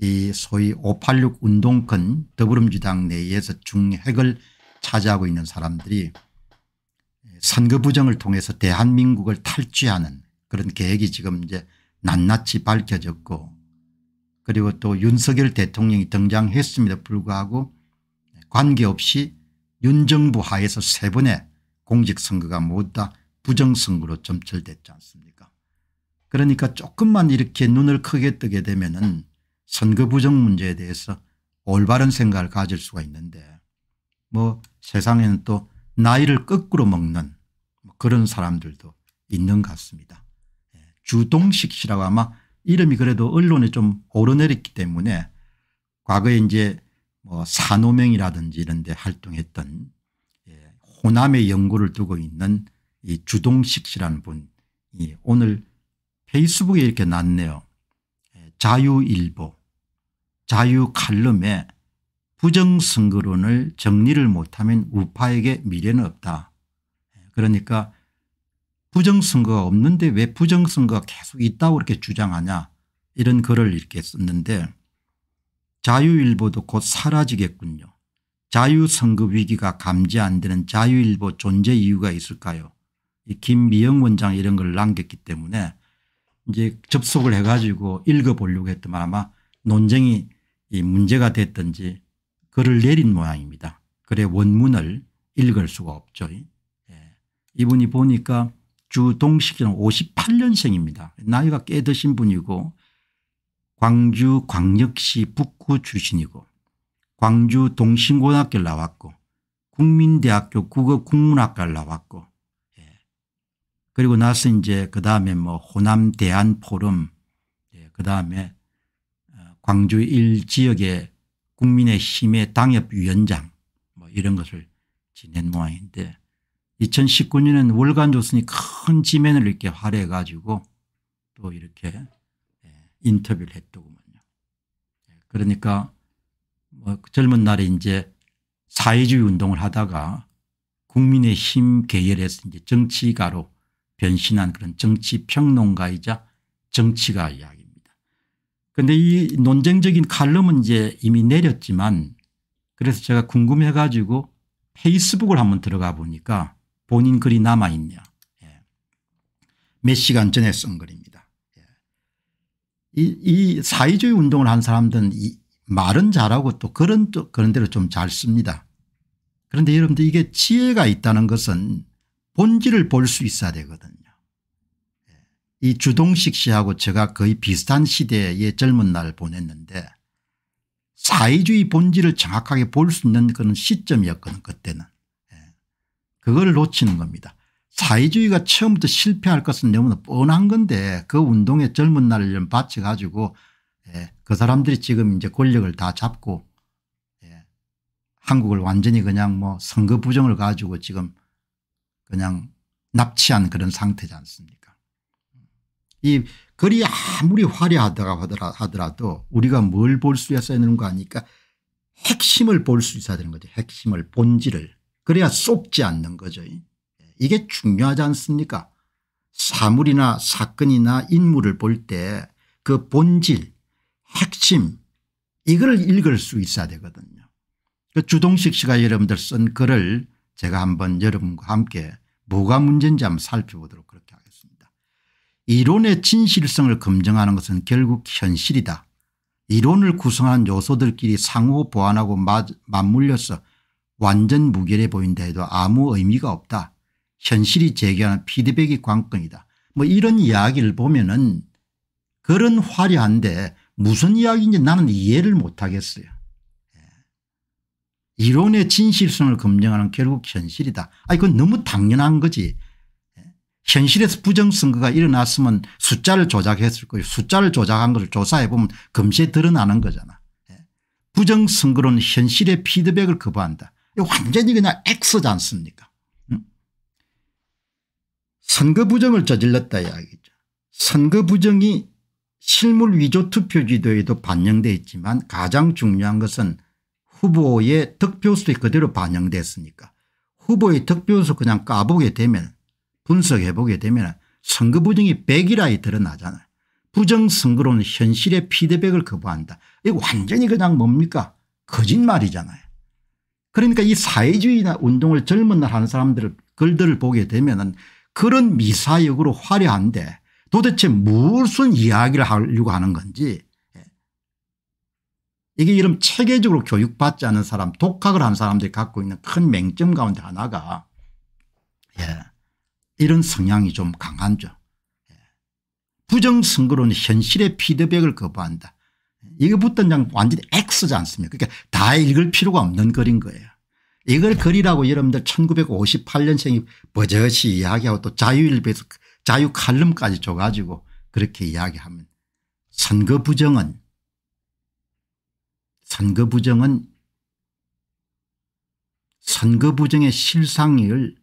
이 소위 586 운동권 더불어민주당 내에서 중핵을 차지하고 있는 사람들이 선거 부정을 통해서 대한민국을 탈취하는 그런 계획이 지금 이제 낱낱이 밝혀졌고 그리고 또 윤석열 대통령이 등장했음에도 불구하고 관계없이 윤정부 하에서 세 번의 공직선거가 모두 다 부정선거로 점철됐지 않습니까 그러니까 조금만 이렇게 눈을 크게 뜨게 되면 은 선거 부정 문제에 대해서 올바른 생각을 가질 수가 있는데 뭐 세상에는 또 나이를 거꾸로 먹는 뭐 그런 사람들도 있는 것 같습니다. 예, 주동식 씨라고 아마 이름이 그래도 언론에 좀 오르내렸기 때문에 과거에 이제 뭐 산호명이라든지 이런 데 활동했던 예, 호남의 연구를 두고 있는 이 주동식 씨라는 분이 오늘 페이스북에 이렇게 났네요. 예, 자유일보 자유 칼럼에 부정선거론을 정리를 못하면 우파에게 미래는 없다. 그러니까 부정선거가 없는데 왜 부정선거가 계속 있다고 이렇게 주장하냐 이런 글을 이렇게 썼는데 자유일보도 곧 사라지겠군요. 자유선거 위기가 감지 안 되는 자유일보 존재 이유가 있을까요 김미영 원장 이런 걸 남겼기 때문에 이제 접속을 해가지고 읽어보려고 했더만 아마 논쟁이 이 문제가 됐든지 글을 내린 모양입니다. 글의 원문을 읽을 수가 없죠. 예. 이분이 보니까 주동식이는 58년생입니다. 나이가 꽤 드신 분이고 광주 광역시 북구 출신이고 광주 동신고등학교를 나왔고 국민대학교 국어 국문학과를 나왔고 예. 그리고 나서 이제 그 다음에 뭐 호남 대한 포럼 예. 그 다음에 광주 일 지역의 국민의힘의 당협위원장 뭐 이런 것을 지낸 모양인데 2019년에는 월간 조선이 큰 지면을 이렇게 활해 가지고 또 이렇게 예, 인터뷰를 했더군요. 구 예, 그러니까 뭐 그 젊은 날에 이제 사회주의 운동을 하다가 국민의힘 계열에서 이제 정치가로 변신한 그런 정치평론가이자 정치가 이야 그런데 이 논쟁적인 칼럼은 이제 이미 내렸지만 그래서 제가 궁금해 가지고 페이스북을 한번 들어가 보니까 본인 글이 남아있네요. 예. 몇 시간 전에 쓴 글입니다. 예. 이, 이 사회주의 운동을 한 사람들은 이 말은 잘하고 또 그런 또 그런 대로 좀 잘 씁니다. 그런데 여러분들 이게 지혜가 있다는 것은 본질을 볼 수 있어야 되거든요. 이 주동식 씨하고 제가 거의 비슷한 시대의 젊은 날 보냈는데 사회주의 본질을 정확하게 볼 수 있는 그런 시점이었거든 그때는. 예. 그걸 놓치는 겁니다. 사회주의가 처음부터 실패할 것은 너무나 뻔한 건데 그운동의 젊은 날을 좀 바쳐가지고 예. 그 사람들이 지금 이제 권력을 다 잡고 예. 한국을 완전히 그냥 뭐 선거 부정을 가지고 지금 그냥 납치한 그런 상태지 않습니까 이 글이 아무리 화려하다고 하더라도 우리가 뭘 볼 수 있어야 되는 거 아니까 핵심을 볼 수 있어야 되는 거죠. 핵심을 본질을 그래야 쏟지 않는 거죠. 이게 중요하지 않습니까 사물이나 사건이나 인물을 볼 때 그 본질 핵심 이걸 읽을 수 있어야 되거든요. 그 주동식 씨가 여러분들 쓴 글을 제가 한번 여러분과 함께 뭐가 문제인지 한번 살펴보도록 그렇게 이론의 진실성을 검증하는 것은 결국 현실이다. 이론을 구성한 요소들끼리 상호 보완하고 맞물려서 완전 무결해 보인다 해도 아무 의미가 없다. 현실이 제기하는 피드백이 관건이다. 뭐 이런 이야기를 보면 은 그런 화려한데 무슨 이야기인지 나는 이해를 못하겠어요. 예. 이론의 진실성을 검증하는 결국 현실이다. 아 이건 너무 당연한 거지. 현실에서 부정선거가 일어났으면 숫자를 조작했을 거예요. 숫자를 조작한 것 조사해 보면 금세 드러나는 거잖아. 예. 부정선거는 현실의 피드백을 거부한다. 완전히 그냥 X지 않습니까 응? 선거 부정을 저질렀다 이야기죠. 선거 부정이 실물 위조 투표 지도에도 반영돼 있지만 가장 중요한 것은 후보의 득표수에 그대로 반영됐으니까 후보의 득표수 그냥 까보게 되면 분석해 보게 되면 선거 부정이 100이라에 드러나잖아요. 부정선거로 현실의 피드백을 거부한다. 이 완전히 그냥 뭡니까 거짓말이잖아요. 그러니까 이사회주의 운동을 젊은 날 하는 사람들을 글들을 보게 되면 그런 미사역으로 화려한데 도대체 무슨 이야기를 하려고 하는 건지 예. 이게 이런 체계적으로 교육받지 않은 사람 독학을 한 사람들이 갖고 있는 큰 맹점 가운데 하나가 이런 성향이 좀 강한죠. 예. 부정선거론 현실의 피드백을 거부한다. 이거부터 그 완전히 X지 않습니까 그러니까 다 읽을 필요가 없는 글인 거예요. 이걸 글이라고 여러분들 1958년생이 버젓이 이야기하고 또 자유일보에서 그 자유 칼럼까지 줘가지고 그렇게 이야기하면 선거 부정은 선거 부정은 선거 부정의 실상을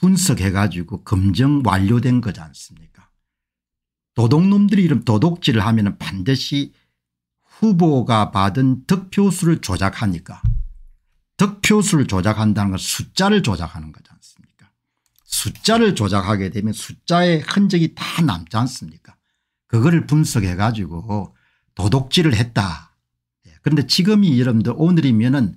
분석해가지고 검증 완료된 거지 않습니까 도둑놈들이 이런 도둑질을 하면 반드시 후보가 받은 득표수를 조작하니까 득표수를 조작한다는 건 숫자를 조작하는 거지 않습니까 숫자를 조작하게 되면 숫자의 흔적이 다 남지 않습니까 그거를 분석해 가지고 도둑질을 했다 그런데 예, 지금이 여러분들 오늘이면 은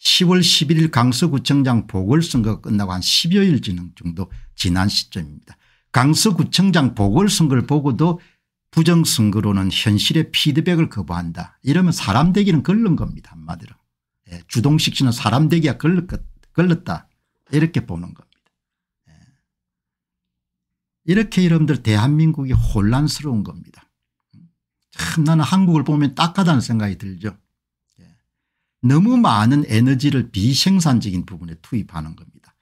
10월 11일 강서구청장 보궐선거가 끝나고 한 10여일 정도 지난 시점입니다. 강서구청장 보궐선거를 보고도 부정선거로는 현실의 피드백을 거부한다. 이러면 사람 되기는 걸른 겁니다. 한마디로. 예, 주동식 씨는 사람 되기가 걸렸, 다 이렇게 보는 겁니다. 예. 이렇게 여러분들 대한민국이 혼란스러운 겁니다. 참 나는 한국을 보면 딱하다는 생각이 들죠. 너무 많은 에너지를 비생산적인 부분에 투입하는 겁니다.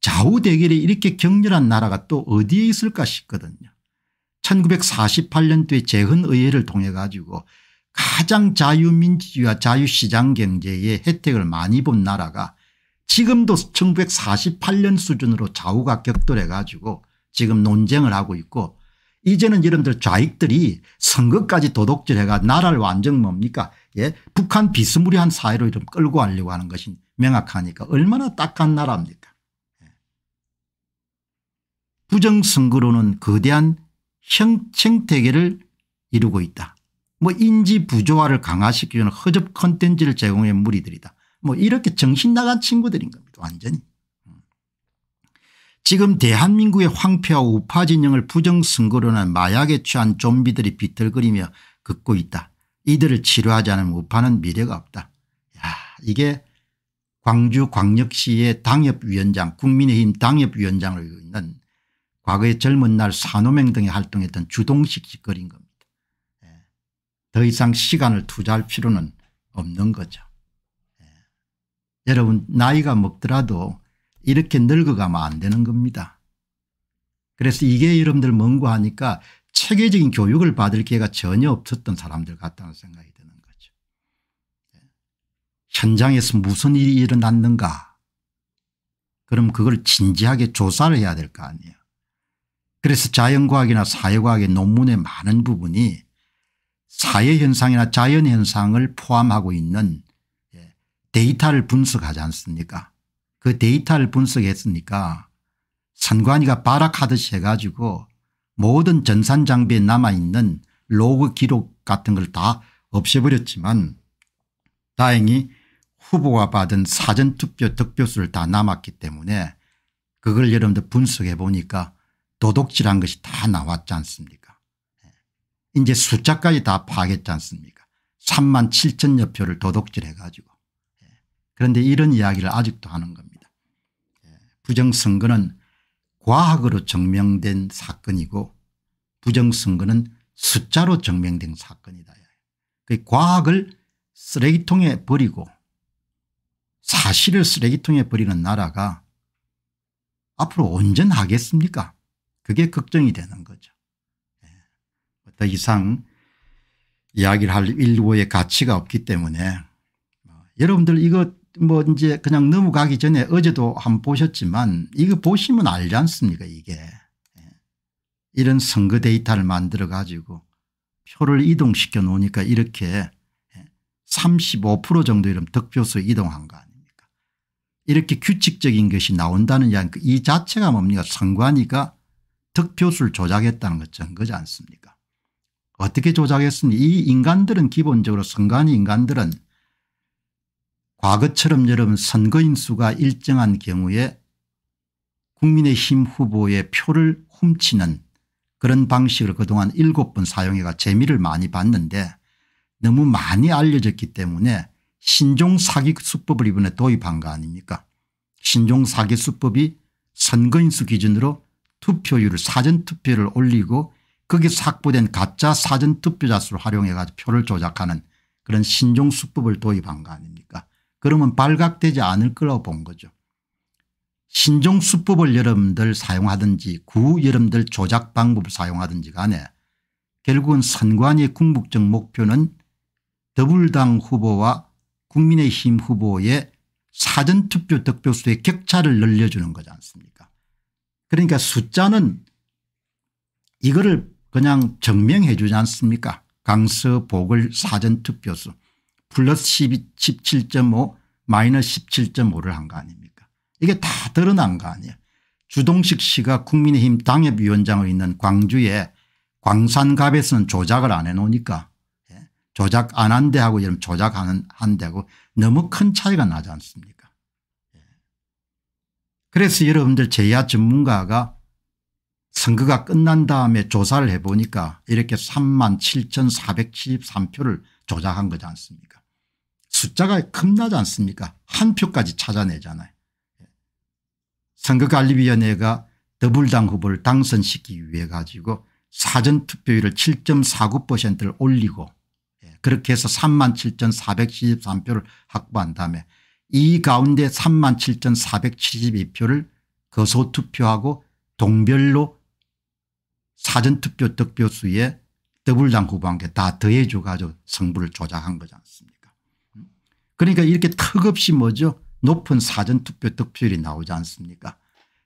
좌우 대결이 이렇게 격렬한 나라가 또 어디에 있을까 싶거든요. 1948년도에 재헌의회를 통해 가지고 가장 자유민주주의와 자유시장 경제에 혜택을 많이 본 나라가 지금도 1948년 수준으로 좌우가 격돌해 가지고 지금 논쟁을 하고 있고 이제는 여러분들 좌익들이 선거까지 도둑질해가 나라를 완전 뭡니까 예 북한 비스무리한 사회로 이름 끌고 가려고 하는 것이 명확하니까 얼마나 딱한 나라입니까 예. 부정선거로는 거대한 형, 생태계를 이루고 있다. 뭐 인지 부조화를 강화시키는 허접 컨텐츠를 제공해 무리들이다. 뭐 이렇게 정신 나간 친구들인 겁니다. 완전히. 지금 대한민국의 황폐와 우파 진영을 부정선거로 는 마약에 취한 좀비들이 비틀거리며 걷고 있다. 이들을 치료하지 않으면 우파는 미래가 없다. 야 이게 광주 광역시의 당협위원장 국민의힘 당협위원장을 있는 과거의 젊은 날 산호맹 등에 활동했던 주동식 짓거리인 겁니다. 예. 더 이상 시간을 투자할 필요는 없는 거죠. 예. 여러분 나이가 먹더라도 이렇게 늙어가면 안 되는 겁니다. 그래서 이게 여러분들 뭔고하니까 체계적인 교육을 받을 기회가 전혀 없었던 사람들 같다는 생각이 드는 거죠. 예. 현장에서 무슨 일이 일어났는가 그럼 그걸 진지하게 조사를 해야 될 거 아니에요. 그래서 자연과학이나 사회과학의 논문의 많은 부분이 사회현상이나 자연현상을 포함하고 있는 예, 데이터를 분석하지 않습니까 그 데이터를 분석했으니까 선관위가 발악하듯이 해가지고 모든 전산장비에 남아있는 로그 기록 같은 걸 다 없애버렸지만 다행히 후보가 받은 사전투표 득표수를 다 남았기 때문에 그걸 여러분들 분석해 보니까 도덕질한 것이 다 나왔지 않습니까 예. 이제 숫자까지 다 파악했지 않습니까 3만 7천여 표를 도덕질해 가지고 예. 그런데 이런 이야기를 아직도 하는 겁니다. 부정선거는 과학으로 증명된 사건이고 부정선거는 숫자로 증명된 사건이다. 그 과학을 쓰레기통에 버리고 사실을 쓰레기통에 버리는 나라가 앞으로 온전하겠습니까 그게 걱정이 되는 거죠. 예. 더 이상 이야기를 할 일부의 가치가 없기 때문에 뭐 여러분들 이거 뭐 이제 그냥 넘어가기 전에 어제도 한 번 보셨지만 이거 보시면 알지 않습니까 이게 예. 이런 선거 데이터를 만들어 가지고 표를 이동시켜 놓으니까 이렇게 35% 예, 정도 이런 득표수 이동한 거 아닙니까 이렇게 규칙적인 것이 나온다는 이 자체가 뭡니까 선거하니까 득표수를 조작했다는 것 증거지 않습니까 어떻게 조작했습니까 이 인간들은 기본적으로 선관위 인간들은 과거처럼 여러분 선거인 수가 일정한 경우에 국민의힘 후보의 표를 훔치는 그런 방식을 그동안 일곱 번 사용해가 재미를 많이 봤는데 너무 많이 알려졌기 때문에 신종 사기 수법을 이번에 도입한 거 아닙니까 신종 사기 수법이 선거인수 기준으로 투표율 을 사전투표를 올리고 거기서 확보된 가짜 사전투표자 수를 활용해 가지고 표를 조작하는 그런 신종 수법을 도입한 거 아닙니까 그러면 발각되지 않을 거라고 본 거죠. 신종수법을 여러분들 사용하든지 구 여러분들 조작 방법을 사용하든지 간에 결국은 선관위의 궁극적 목표는 더불당 후보와 국민의힘 후보의 사전투표 득표수의 격차를 늘려주는 거지 않습니까 그러니까 숫자는 이거를 그냥 증명해 주지 않습니까 강서 보궐 사전투표수 플러스 17.5 마이너스 17.5를 한 거 아닙니까 이게 다 드러난 거 아니에요. 주동식 씨가 국민의힘 당협위원장을 있는 광주에 광산갑에서는 조작을 안 해놓으니까 예, 조작 안한 데하고 조작하는 한 데하고 너무 큰 차이가 나지 않습니까 예. 그래서 여러분들 제야 전문가가 선거가 끝난 다음에 조사를 해보니까 이렇게 3 7,473표를 조작한 거지 않습니까 숫자가 겁나지 않습니까 한 표까지 찾아내잖아요. 선거관리위원회가 더불당 후보를 당선시키기 위해 가지고 사전투표율을 7.49%를 올리고 예, 그렇게 해서 37,473표를 확보한 다음에 이 가운데 37,472표를 거소투표하고 동별로 사전투표 득표수에 더불당 후보한테 다 더해줘 가지고 성부를 조작한 거지 않습니까 그러니까 이렇게 턱없이 뭐죠 높은 사전투표 득표율이 나오지 않습니까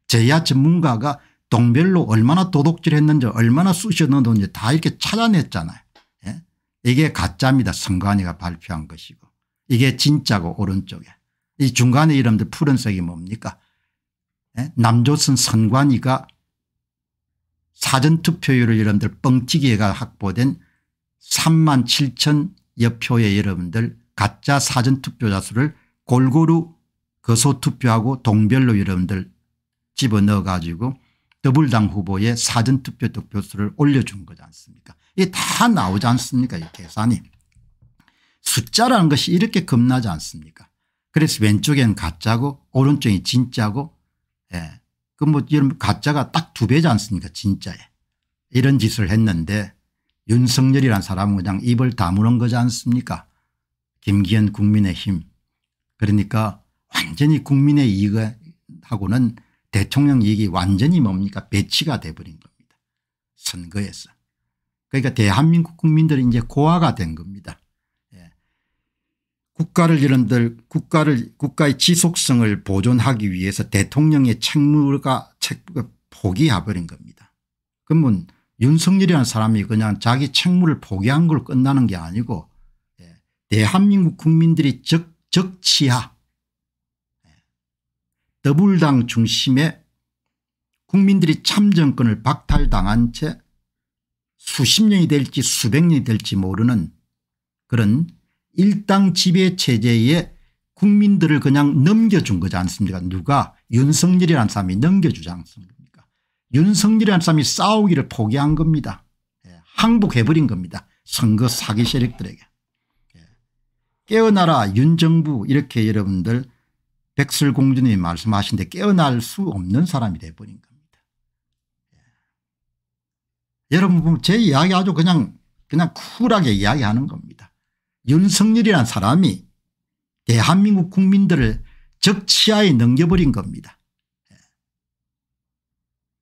제야 전문가가 동별로 얼마나 도둑질했는지 얼마나 쑤셔넣었는지 다 이렇게 찾아냈잖아요. 예? 이게 가짜입니다. 선관위가 발표한 것이고 이게 진짜고 오른쪽에 이 중간에 이름들 푸른색이 뭡니까 예? 남조선 선관위가 사전투표율을 여러분들 뻥튀기가 확보된 3만 7천 여표의 여러분들 가짜 사전투표자 수를 골고루 거소투표하고 동별로 여러분들 집어넣어 가지고 더블당 후보의 사전투표 득표수를 올려준 거지 않습니까 이게 다 나오지 않습니까 이 계산이 숫자라는 것이 이렇게 겁나지 않습니까 그래서 왼쪽엔 가짜고 오른쪽이 진짜고 예. 그 뭐 여러분 가짜가 딱 두 배지 않습니까 진짜에 이런 짓을 했는데 윤석열이란 사람은 그냥 입을 다물은 거지 않습니까 김기현 국민의힘 그러니까 완전히 국민의 이익하고는 대통령 이익이 완전히 뭡니까 배치가 돼버린 겁니다. 선거에서. 그러니까 대한민국 국민들이 이제 고아가 된 겁니다. 예. 국가를 이런들 국가를 국가의 지속성을 보존하기 위해서 대통령의 책무가 책무 포기해버린 겁니다. 그러면 윤석열이라는 사람이 그냥 자기 책무를 포기한 걸 끝나는 게 아니고 대한민국 국민들이 적, 적치하 더불당 중심의 국민들이 참정권을 박탈당한 채 수십 년이 될지 수백 년이 될지 모르는 그런 일당 지배 체제에 국민들을 그냥 넘겨준 거지 않습니까 누가 윤석열이라는 사람이 넘겨주지 않습니까 윤석열이라는 사람이 싸우기를 포기한 겁니다. 예, 항복해버린 겁니다. 선거 사기 세력들에게. 깨어나라 윤정부 이렇게 여러분들 백설공주님이 말씀하신데 깨어날 수 없는 사람이 돼버린 겁니다. 예. 여러분 보면 제 이야기 아주 그냥 그냥 쿨하게 이야기하는 겁니다. 윤석열이란 사람이 대한민국 국민들을 적치하에 넘겨버린 겁니다. 예.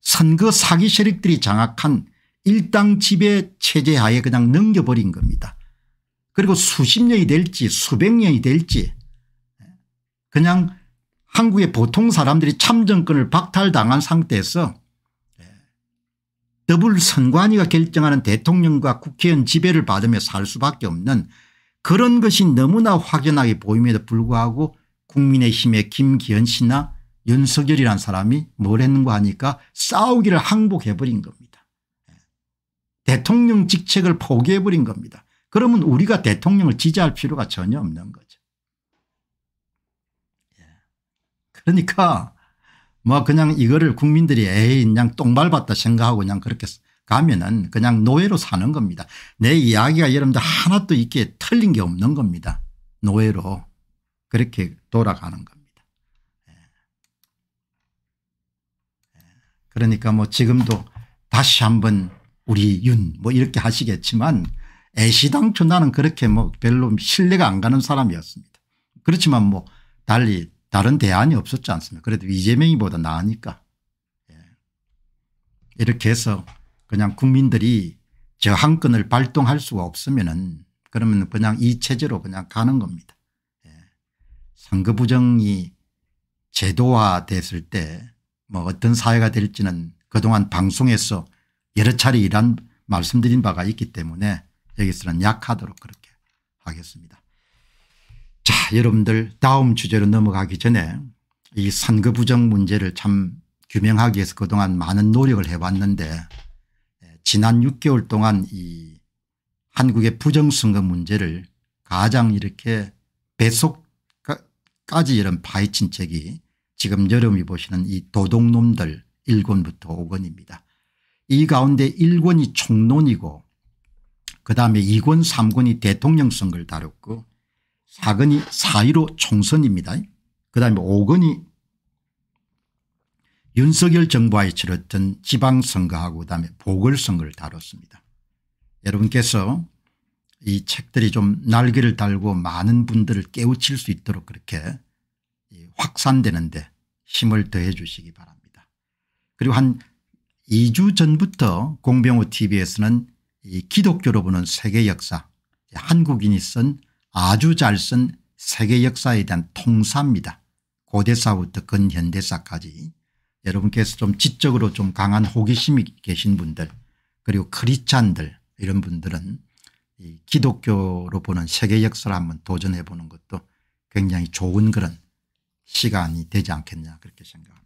선거 사기 세력들이 장악한 일당 지배 체제 하에 그냥 넘겨버린 겁니다. 그리고 수십 년이 될지 수백 년이 될지 그냥 한국의 보통 사람들이 참정권을 박탈당한 상태에서 더블 선관위가 결정하는 대통령과 국회의원 지배를 받으며 살 수밖에 없는 그런 것이 너무나 확연하게 보임에도 불구하고 국민의힘의 김기현 씨나 연석열이란 사람이 뭘 했는가 하니까 싸우기를 항복해버린 겁니다. 대통령 직책을 포기해버린 겁니다. 그러면 우리가 대통령을 지지할 필요가 전혀 없는 거죠. 예. 그러니까 뭐 그냥 이거를 국민들이 에이 그냥 똥 밟았다 생각하고 그냥 그렇게 가면은 그냥 노예로 사는 겁니다. 내 이야기가 여러분들 하나도 이게 틀린 게 없는 겁니다. 노예로 그렇게 돌아가는 겁니다. 예. 예. 그러니까 뭐 지금도 다시 한번 우리 윤 뭐 이렇게 하시겠지만 애시당초 나는 그렇게 뭐 별로 신뢰가 안 가는 사람이었습니다. 그렇지만 뭐 달리 다른 대안이 없었지 않습니까 그래도 이재명이보다 나으니까. 예. 이렇게 해서 그냥 국민들이 저항권을 발동할 수가 없으면은 그러면 그냥 이 체제로 그냥 가는 겁니다. 예. 선거 부정이 제도화됐을 때 뭐 어떤 사회가 될지는 그동안 방송에서 여러 차례 이런 말씀드린 바가 있기 때문에 여기서는 약하도록 그렇게 하겠습니다. 자 여러분들 다음 주제로 넘어가기 전에 이 선거 부정 문제를 참 규명하기 위해서 그동안 많은 노력을 해왔는데 예, 지난 6개월 동안 이 한국의 부정선거 문제를 가장 이렇게 배속까지 이런 파헤친 책이 지금 여러분이 보시는 이 도둑놈들 1권부터 5권입니다. 이 가운데 1권이 총론이고 그다음에 2권3권이 대통령 선거를 다뤘고 4권이4.15 총선입니다. 그다음에 5군이 윤석열 정부와의 치렀던 지방선거하고 그다음에 보궐선거를 다뤘습니다. 여러분께서 이 책들이 좀 날개를 달고 많은 분들을 깨우칠 수 있도록 그렇게 확산되는데 힘을 더해 주시기 바랍니다. 그리고 한 2주 전부터 공병호 tv에서는 이 기독교로 보는 세계 역사 한국인이 쓴 아주 잘 쓴 세계 역사에 대한 통사입니다. 고대사부터 근현대사까지 여러분께서 좀 지적으로 좀 강한 호기심이 계신 분들 그리고 크리찬들 이런 분들은 이 기독교로 보는 세계 역사를 한번 도전해 보는 것도 굉장히 좋은 그런 시간이 되지 않겠냐 그렇게 생각합니다.